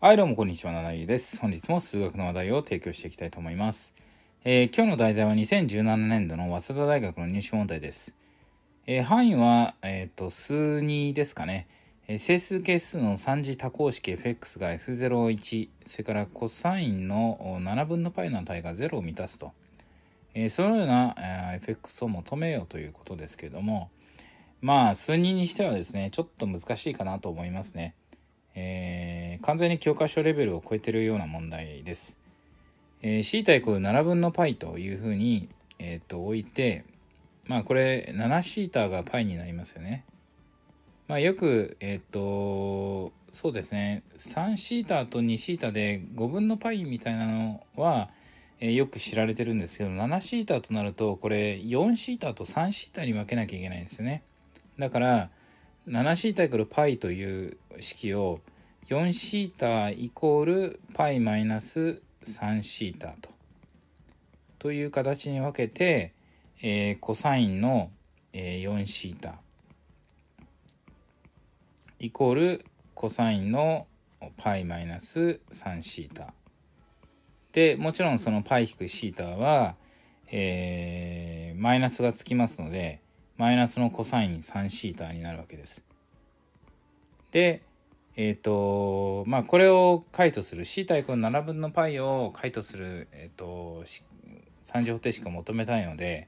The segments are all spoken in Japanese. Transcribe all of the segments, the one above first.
はい、どうもこんにちは、ななゆです。本日も数学の話題を提供していきたいと思います。えー、今日の題材は2017年度の早稲田大学の入試問題です。えー、範囲は、えーと、数2ですかね、えー、整数係数の3次多項式 fx が f01、それからコサインの7分の π の値が0を満たすと。えそのような、え fx を求めようということですけれども、まあ、数2にしてはですね、ちょっと難しいかなと思いますね。えー、完全に教科書レベルを超えてるような問題です。えー、C 対イ7分の π というふうに、えー、と置いて、まあこれ 7θ が π になりますよね。まあよく、えっ、ー、と、そうですね、3θ と 2θ で5分の π みたいなのは、えー、よく知られてるんですけど、7θ となると、これ 4θ と 3θ に分けなきゃいけないんですよね。だから、7パイという式を4タイコールパイマイナス3タとという形に分けて、えー、コサインの、えー、4θ イコールコサインのパイマイナス3タでもちろんそのパイ引くシータは、えー、マイナスがつきますのでマイナスのコサイン3ーになるわけです。で、えっ、ー、と、まあ、これを解とする θ イコール7分の π を解とする、えっ、ー、と、三次方程式を求めたいので、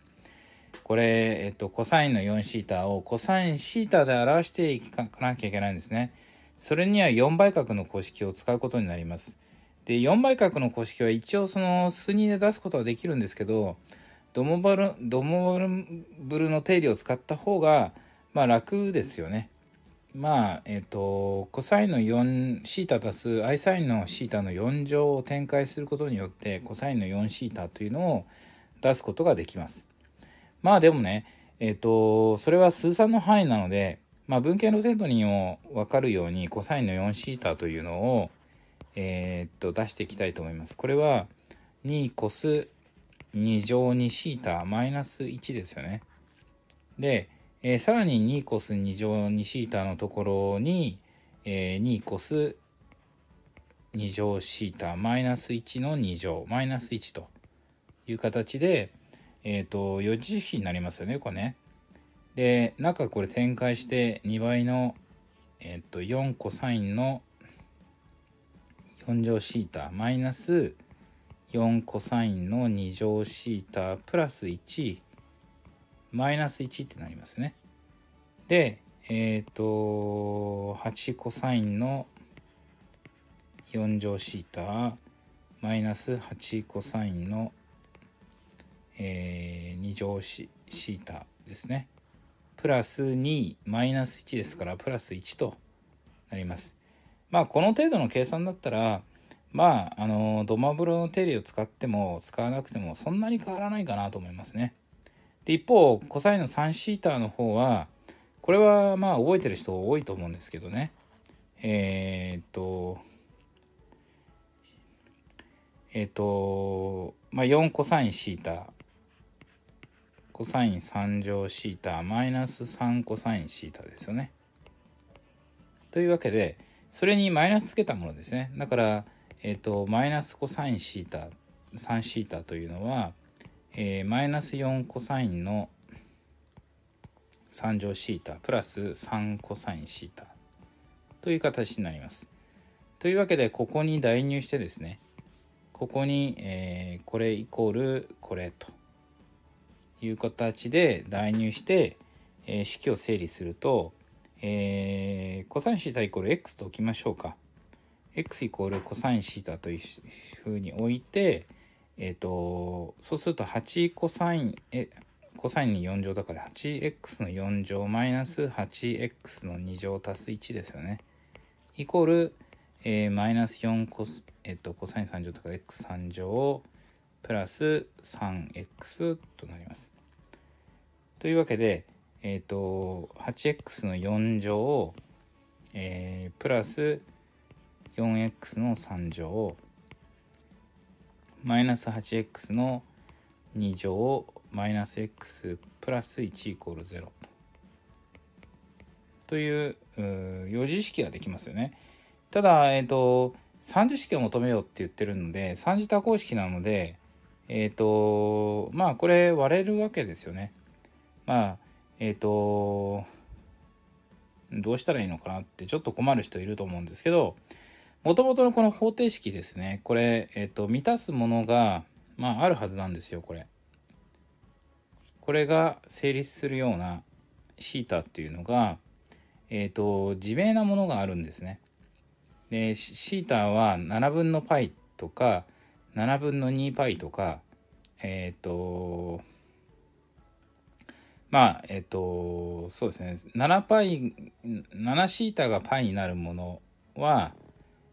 これ、えっ、ー、と、コサインの 4θ をコサイン θ で表していかなきゃいけないんですね。それには4倍角の公式を使うことになります。で、4倍角の公式は一応その数人で出すことはできるんですけど、ドモバルドモブルの定理を使った方が、まあ、楽ですよね。まあえっ、ー、とコサインの 4θ 足す i サインの θ の4乗を展開することによってコサインの 4θ というのを出すことができます。まあでもねえっ、ー、とそれは数算の範囲なので、まあ、文献路線図にも分かるようにコサインの 4θ というのを、えっ、ー、と出していきたいと思います。これは2コス2乗にシータマイナス1ですよね。で、えー、さらに2コス2乗にシータのところに、えー、2コス2乗シータマイナス1の2乗マイナス1という形で、えっ、ー、と、4次式になりますよね、これね。で、中これ展開して2倍の、えっ、ー、と、4コサインの4乗シータマイナス4コサインの2乗シータプラス1マイナス1ってなりますね。で、えっ、ー、と、8コサインの4乗シータマイナス8コサインの、えー、2乗シシータですね。プラス2マイナス1ですからプラス1となります。まあこの程度の計算だったらまあ、あの、ドマブロの定理を使っても使わなくてもそんなに変わらないかなと思いますね。で、一方、コサインの3シーターの方は、これはまあ覚えてる人多いと思うんですけどね。えー、っと、えー、っと、まあ4コサインシータコサイン3乗シータマイナス3コサインシータですよね。というわけで、それにマイナスつけたものですね。だから、えっ、とマイナスコサインシータ3シータというのは、えー、マイナス4コサインの3乗シータプラス3コサインシータという形になります。というわけでここに代入してですねここに、えー、これイコールこれという形で代入して、えー、式を整理すると、えー、コサインシータイコール x と置きましょうか。x イコール cosθ というふうに置いて、えーと、そうすると 8cos えコサインに4乗だから 8x の4乗マイナス 8x の2乗足す1ですよね。イコール、えー、マイナス4コス、えっ、ー、と、コサイン3乗だから x3 乗プラス 3x となります。というわけで、えっ、ー、と、8x の4乗、えー、プラス 4x の3乗マイナス 8x の2乗マイナス x プラス1イコール0という4次式ができますよね。ただ、えっ、ー、と、3次式を求めようって言ってるので、3次多項式なので、えっ、ー、と、まあ、これ割れるわけですよね。まあ、えっ、ー、と、どうしたらいいのかなってちょっと困る人いると思うんですけど、もともとのこの方程式ですね。これ、えっ、ー、と、満たすものが、まあ、あるはずなんですよ、これ。これが成立するようなシータっていうのが、えっ、ー、と、自明なものがあるんですね。で、シータは7分の π とか、7分の 2π とか、えっ、ー、と、まあ、えっ、と、そうですね。7π、7シータが π になるものは、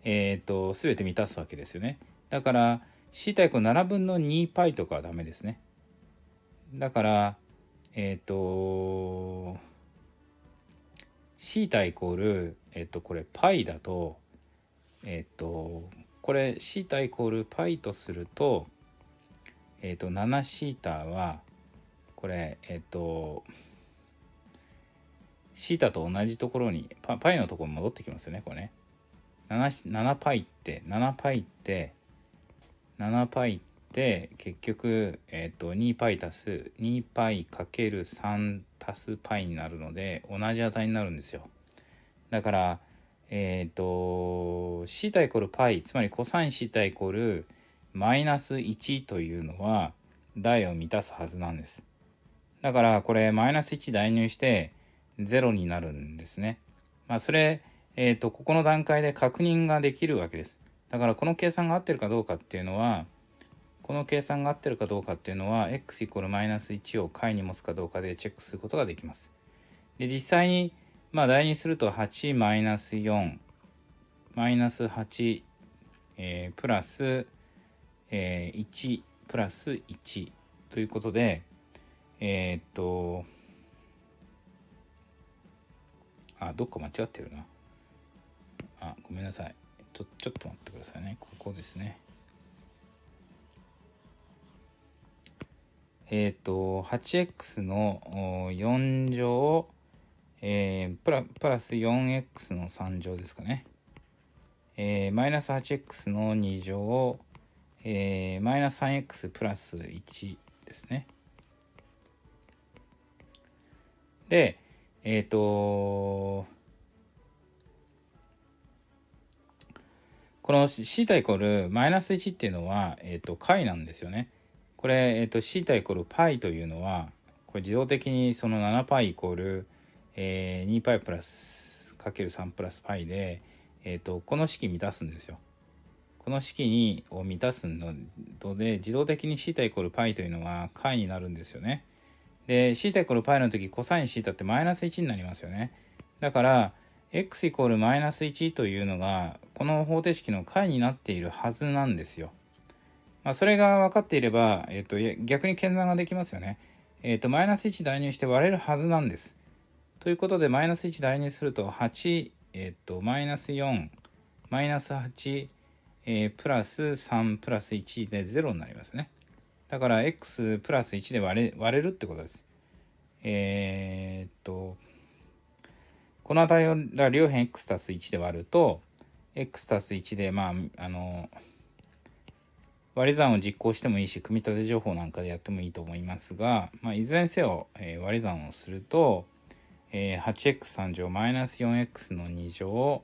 えっ、ー、と、すべて満たすわけですよね。だから、C 対項7分の 2π とかはダメですね。だから、えっ、ー、と、C 対イコール、えっ、ー、と、これ π だと、えっ、ー、と、これ C 対イコール π とすると、えっ、と、7θ は、これ、えっ、と、θ と同じところに、π のところに戻ってきますよね、これね。7, パイって7パイって7パイって結局、えーと、2パイ足す2パイかける3足すパイになるので同じ値になるんですよ。だからえっ、ー、とシータイコールパイつまりコサインシータイコールマイナス1というのは台を満たすはずなんです。だからこれマイナス1代入して0になるんですね。まあそれえっ、ー、と、ここの段階で確認ができるわけです。だからこの計算が合ってるかどうかっていうのは、この計算が合ってるかどうかっていうのは、x イコールマイナス1を解に持つかどうかでチェックすることができます。で、実際に、まあ、代にすると8マイナス4、マイナス8、えプラス、え1、プラス1ということで、えー、っと、あ、どっか間違ってるな。あごめんなさいちょちょっと待ってくださいねここですねえっ、ー、と 8x の4乗、えー、プラプラス 4x の3乗ですかねえー、マイナス 8x の2乗、えー、マイナス 3x プラス1ですね。で、えっ、ー、とこのシータイコールマイナス1っていうのは、えっ、ー、と、解なんですよね。これ、えっ、ー、と、シータイコール π というのは、これ自動的にその 7π イコール、えー、2π プラスかける3プラス π で、えっ、ー、と、この式満たすんですよ。この式にを満たすので、自動的にタイコール π というのは解になるんですよね。で、タイコール π の時、コサイン θ ってマイナス1になりますよね。だから、x イコールマイナス1というのがこの方程式の解になっているはずなんですよ。まあ、それが分かっていれば、えっと、逆に計算ができますよね。えっと、マイナス1代入して割れるはずなんです。ということで、マイナス1代入すると8、えっと、マイナス4、マイナス8、えー、プラス3プラス1で0になりますね。だから、x プラス1で割れ割れるってことです。えー、っと、この値を両辺 x たす1で割ると x たす1でまああの割り算を実行してもいいし組み立て情報なんかでやってもいいと思いますが、まあ、いずれにせよ、えー、割り算をすると、えー、8x3 乗マイナス 4x の2乗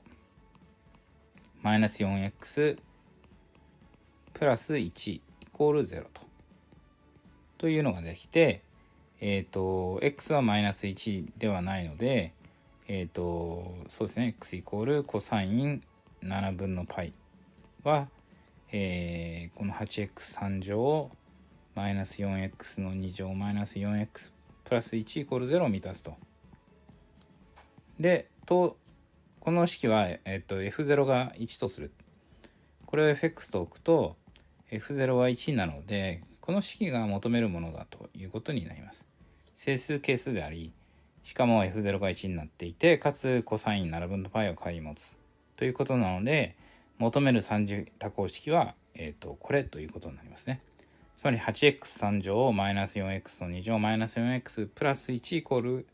マイナス 4x プラス1イコール0と。というのができて、えっ、ー、と x はマイナス1ではないのでえっ、ー、と、そうですね、x イコールコサイン7分の π は、えー、この 8x3 乗マイナス 4x の2乗マイナス 4x プラス1イコール0を満たすと。で、と、この式は、えっ、ー、と、f0 が1とする。これを fx と置くと、f0 は1なので、この式が求めるものだということになります。整数係数であり、しかも F0 が1になっていて、かつコサイン7分の π をい持つということなので、求める3次多項式は、えっ、ー、と、これということになりますね。つまり 8x3 乗マイナス 4x の2乗マイナス 4x プラス1イコール、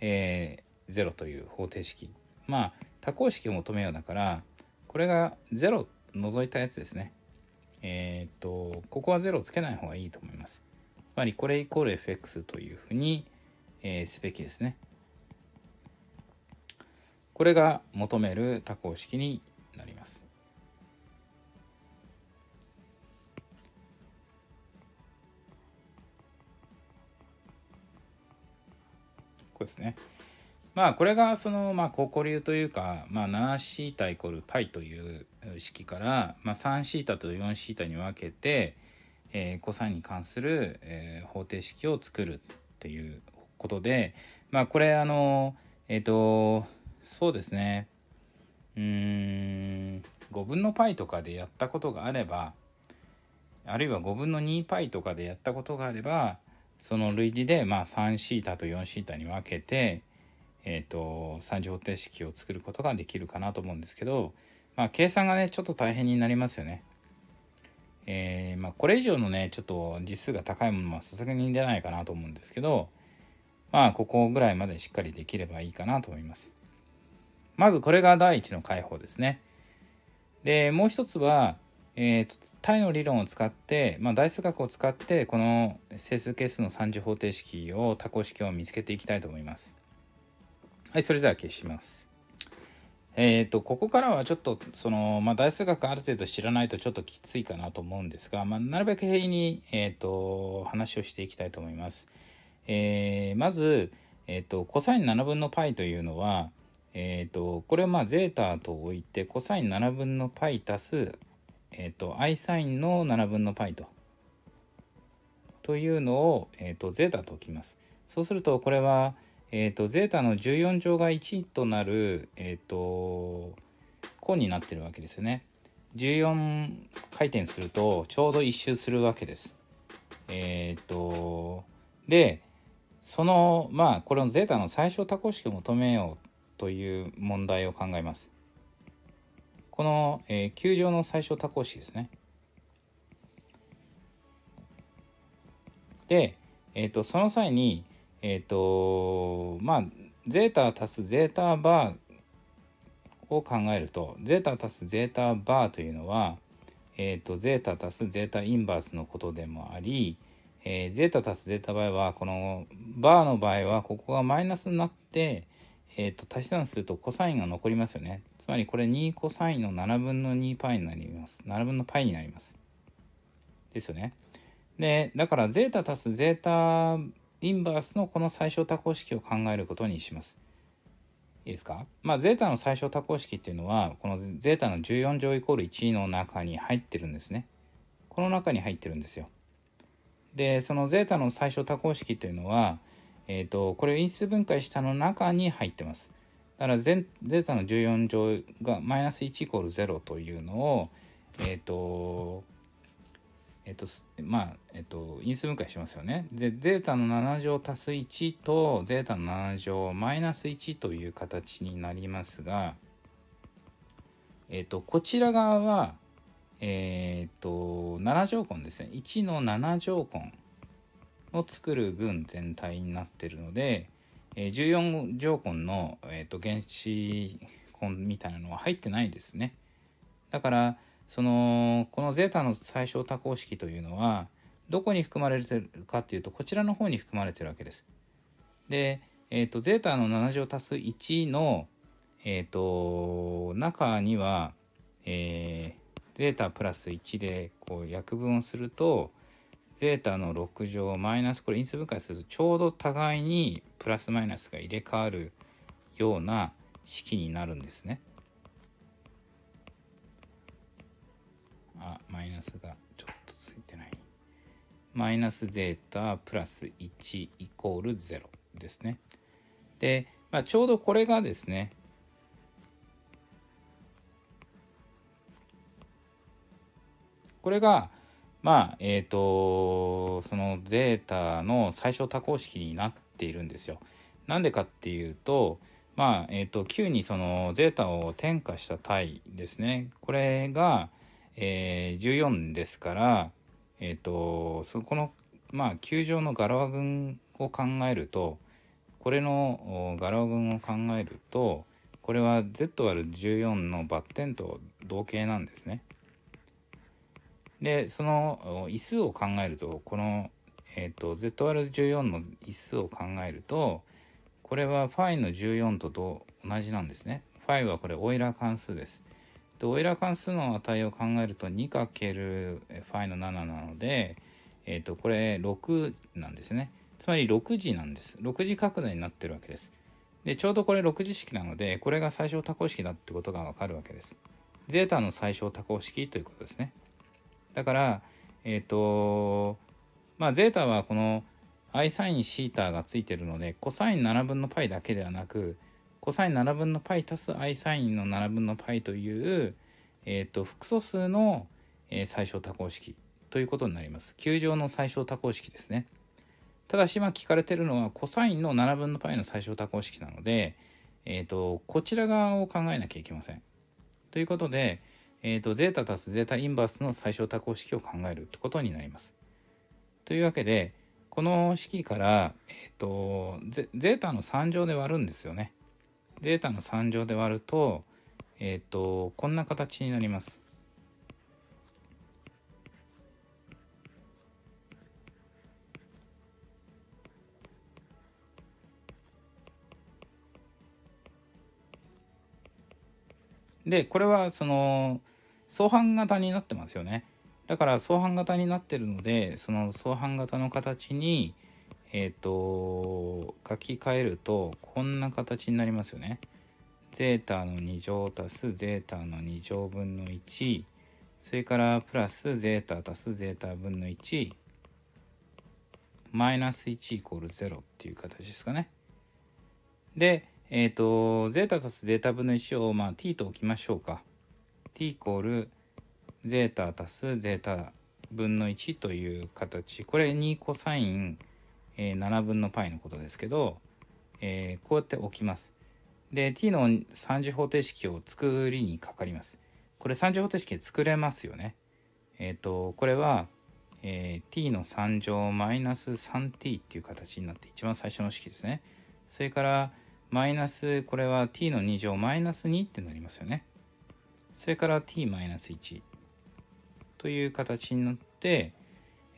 えー、0という方程式。まあ、多項式を求めようだから、これが0除いたやつですね。えっ、ー、と、ここは0をつけない方がいいと思います。つまりこれイコール fx というふうにえー、すべきですね。これが求める多項式になります。こうですね。まあこれがそのまあ高校流というか、まあ、7θ=π という式から、まあ、3θ と 4θ に分けて、えー、コサインに関する、え方程式を作るということで、まあこれあの、えっ、と、そうですね、うーん、5分の π とかでやったことがあれば、あるいは5分の 2π とかでやったことがあれば、その類似で、まあ、3θ と 4θ に分けて、えっ、ー、と、三次方程式を作ることができるかなと思うんですけど、まあ、計算がね、ちょっと大変になりますよね。えー、まあ、これ以上のね、ちょっと実数が高いものはさすがにゃないかなと思うんですけど、まあここぐらいまでしっかりできればいいかなと思いますまずこれが第一の解放ですねでもう一つは、えーと、とタイの理論を使って、まあ、代数学を使ってこの整数係数の3次方程式を多項式を見つけていきたいと思いますはいそれでは消しますえーと、ここからはちょっとその、まあ、代数学ある程度知らないとちょっときついかなと思うんですが、まあ、なるべく平易に、えーと話をしていきたいと思います。えー、まず、えっと、コサイン7分の π というのは、えっと、これをまあゼータと置いて、コサイン7分の π 足す、えっと、i サインの7分の π と。というのを、えっと、ゼータと置きます。そうすると、これは、えっと、ゼータの14乗が1となる、えっと、項になってるわけですよね。14回転するとちょうど1周するわけです。えー、っと、で、そのまあこれのゼータの最小多項式を求めようという問題を考えます。この、えー、球状の最小多項式ですね。で、えーと、その際に、えっ、ー、とまあゼータ足すゼータバーを考えるとゼータ足すゼータバーというのは、えっ、ー、とゼータ足すゼータインバースのことでもあり、えー、ゼータ足すゼータ場合は、このバーの場合は、ここがマイナスになって、えっ、ー、と、足し算するとコサインが残りますよね。つまりこれ2コサインの7分の2パイになります。7分のパイになります。ですよね。で、だからゼータ足すゼータインバースのこの最小多項式を考えることにします。いいですかまあ、ゼータの最小多項式っていうのは、このゼータの14乗イコール1の中に入ってるんですね。この中に入ってるんですよ。でそのゼータの最小多項式というのは、えーと、これを因数分解したの中に入ってます。だからゼゼータの14乗がマイナス1イコール0というのをえっ、ー、とえっ、とまあえっ、と因数分解しますよね。でゼータの7乗足す1とゼータの7乗マイナス1という形になりますがえっとこちら側はえー、っと7条根ですね1の7条根を作る群全体になってるので、えー、14条根の、えー、っと原子根みたいなのは入ってないですね。だからそのこのゼータの最小多項式というのはどこに含まれてるかっていうとこちらの方に含まれてるわけです。で、えーと、ゼータの7乗足す1の、えーと、中には、えゼータプラス1でこう約分をするとゼータの6乗マイナスこれ因数分解するとちょうど互いにプラスマイナスが入れ替わるような式になるんですね。あマイナスがちょっとついてない。マイナスゼータプラス1イコール0ですね。で、まあ、ちょうどこれがですねこれがまあえっ、ー、とそのゼータの最小多項式になっているんですよ。なんでかっていうとまあえっ、ー、と急にそのゼータを転化した体ですねこれが、えー、14ですからえっ、ー、とそこのまあ球場のガラワ群を考えるとこれのガラワ群を考えるとこれは z÷14 のバッテンと同型なんですね。でその椅子を考えるとこの、えーと、ZR14 の椅子を考えるとこれはイの14とと同じなんですね。φ はこれオイラー関数です。でオイラー関数の値を考えると2 ×イの7なので、えー、とこれ6なんですね。つまり6次なんです。6次角度になってるわけです。でちょうどこれ6次式なのでこれが最小多項式だってことがわかるわけです。ゼータの最小多項式ということですね。だからえっ、ー、とまあゼータはこの i サインシータがついてるので cos 7分の π だけではなく cos7 分の π 足す i サインの7分の π という、えーと、複素数の、えー、最小多項式ということになります。球状の最小多項式ですね。ただし今聞かれてるのは cos の7分の π の最小多項式なので、えーとこちら側を考えなきゃいけません。ということで、えっ、ー、と、ゼータ足すゼータインバースの最小多項式を考えるってことになります。というわけで、この式から、えっ、ー、とゼ、ゼータの3乗で割るんですよね。ゼータの3乗で割ると、えっ、ー、と、こんな形になります。でこれはその相反型になってますよね。だから相反型になってるのでその相反型の形にえっ、ー、と書き換えるとこんな形になりますよね。ゼータの2乗足すゼータの2乗分の1それからプラスゼータ足すゼータ分の1マイナス1イコール0っていう形ですかね。で、えっ、ー、と、ゼータ足すゼータ分の1を、まあ、t と置きましょうか。t イコールゼータ足すゼータ分の1という形これ2コサイン、えー、7分の π のことですけど、えー、こうやって置きます。で t の3次方程式を作りにかかります。これ3次方程式作れますよね。えっ、ー、とこれは、えー、t の3乗マイナス 3t っていう形になって一番最初の式ですね。それからマイナスこれは t の2乗マイナス2ってなりますよね。それから t-1 という形になって、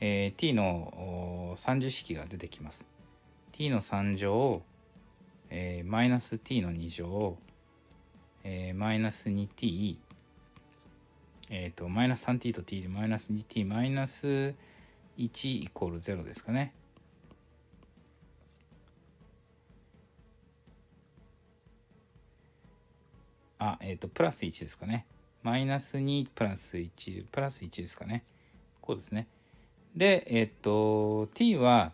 えー、t の3次式が出てきます。t の3乗、えー、マイナス t の2乗、えー、マイナス 2t、えっ、ー、と、マイナス 3t と t でマイナス 2t マイナス1イコール0ですかね。あ、えっ、ー、と、プラス1ですかね。マイナス2プラス1、プラス1ですかね。こうですね。で、えっ、ー、と、t は、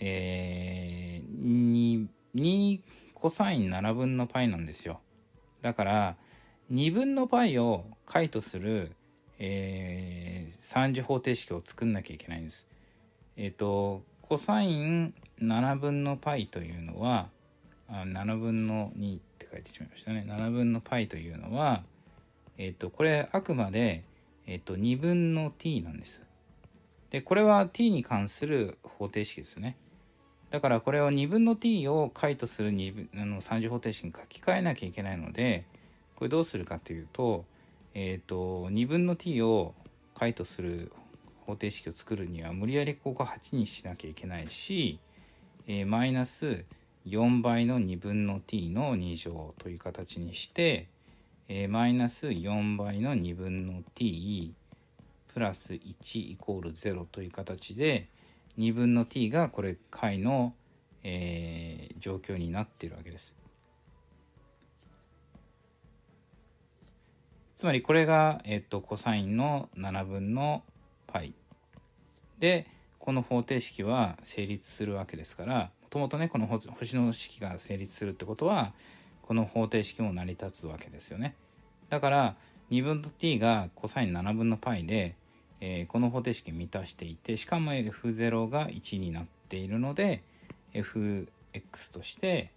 えー、2、2コサイン7分の π なんですよ。だから、2分の π を解とする、えー、3次方程式を作んなきゃいけないんです。えっ、ー、と、コサイン7分の π というのは、あ7分の2書いてしまいましたね。7分の π というのは、えっ、ー、と、これあくまで、えっ、ー、と、2分の t なんです。で、これは t に関する方程式ですね。だからこれを2分の t を解とする2分あの3次方程式に書き換えなきゃいけないので、これどうするかというと、えっ、ー、と、2分の t を解とする方程式を作るには無理やりここ8にしなきゃいけないし、えー、マイナス4倍の2分の t の2乗という形にして、えマイナス4倍の2分の t プラス1イコール0という形で2分の t がこれ解の、えー、状況になっているわけです。つまりこれが、えっと、コサインの7分の π でこの方程式は成立するわけですからともとねこの星の式が成立するってことはこの方程式も成り立つわけですよね。だから2分の t が cos7 分の π で、えー、この方程式満たしていてしかも f0 が1になっているので fx として、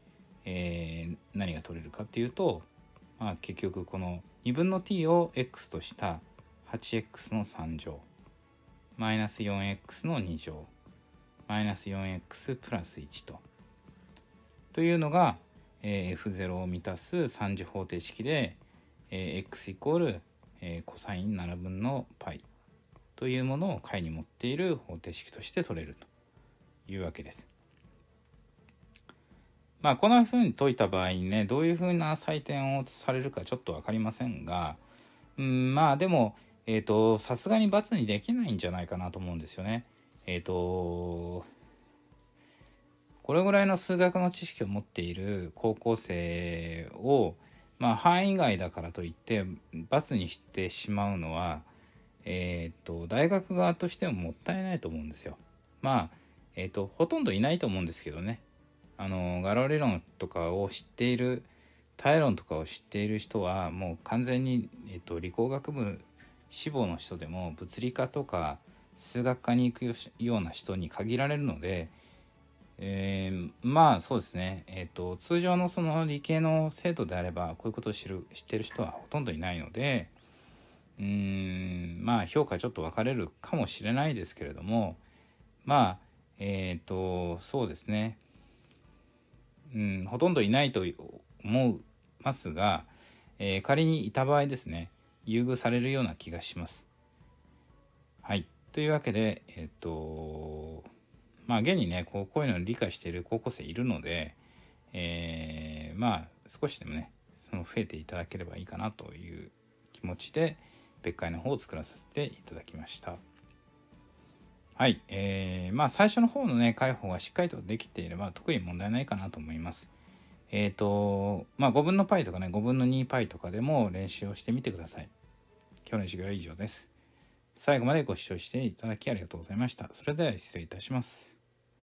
えー、何が取れるかっていうと、まあ、結局この2分の t を x とした 8x の3乗マイナス 4x の2乗マイナス 4x プラス1と。というのが、えー、F0 を満たす3次方程式で、えー、x イコール、えー、コサイン7分の π というものを解に持っている方程式として取れるというわけです。まあこんなうに解いた場合にねどういうふうな採点をされるかちょっと分かりませんがうんまあでもえっ、ー、とさすがに×にできないんじゃないかなと思うんですよね。えっ、ー、とこれぐらいの数学の知識を持っている高校生をまあ範囲外だからといって罰にしてしまうのはえっ、ー、と大学側としてももったいないと思うんですよ。まあえっ、ー、とほとんどいないと思うんですけどね。あのガロ理論とかを知っているタイロンとかを知っている人はもう完全に、えっと、理工学部志望の人でも物理科とか数学科に行くような人に限られるので、えー、まあそうですね、えーと、通常のその理系の生徒であればこういうことを知る知ってる人はほとんどいないのでうんまあ評価ちょっと分かれるかもしれないですけれどもまあえっ、ー、とそうですねうんほとんどいないと思いますが、えー、仮にいた場合ですね優遇されるような気がします。はいというわけで、えっ、と、まあ、現にね、こうこういうのを理解している高校生いるので、えー、まあ、少しでもね、その増えていただければいいかなという気持ちで、別会の方を作らさせていただきました。はい。えー、まあ、最初の方のね、解放がしっかりとできていれば、特に問題ないかなと思います。えっ、ー、と、まあ、5分の π とかね、5分の 2π とかでも練習をしてみてください。今日の授業は以上です。最後までご視聴していただきありがとうございました。それでは失礼いたします。